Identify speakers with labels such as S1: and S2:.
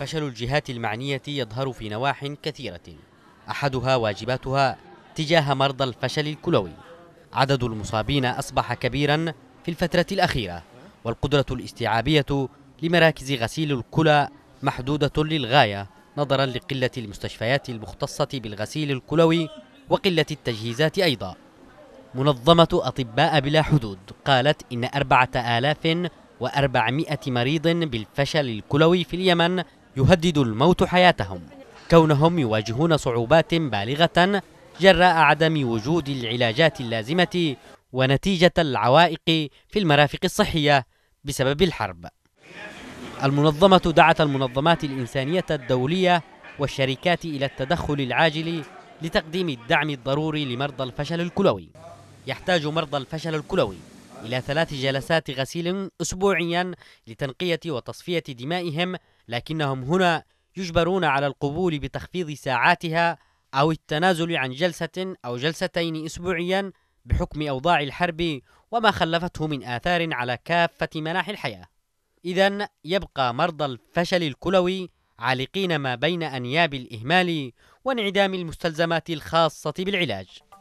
S1: فشل الجهات المعنية يظهر في نواح كثيرة أحدها واجباتها تجاه مرضى الفشل الكلوي عدد المصابين أصبح كبيرا في الفترة الأخيرة والقدرة الاستيعابية لمراكز غسيل الكلى محدودة للغاية نظرا لقلة المستشفيات المختصة بالغسيل الكلوي وقلة التجهيزات أيضا منظمة أطباء بلا حدود قالت إن أربعة آلاف وأربعمائة مريض بالفشل الكلوي في اليمن يهدد الموت حياتهم كونهم يواجهون صعوبات بالغة جراء عدم وجود العلاجات اللازمة ونتيجة العوائق في المرافق الصحية بسبب الحرب المنظمة دعت المنظمات الإنسانية الدولية والشركات إلى التدخل العاجل لتقديم الدعم الضروري لمرضى الفشل الكلوي يحتاج مرضى الفشل الكلوي إلى ثلاث جلسات غسيل أسبوعيا لتنقية وتصفية دمائهم لكنهم هنا يجبرون على القبول بتخفيض ساعاتها أو التنازل عن جلسة أو جلستين أسبوعيا بحكم أوضاع الحرب وما خلفته من آثار على كافة مناحي الحياة. إذا يبقى مرضى الفشل الكلوي عالقين ما بين أنياب الإهمال وانعدام المستلزمات الخاصة بالعلاج.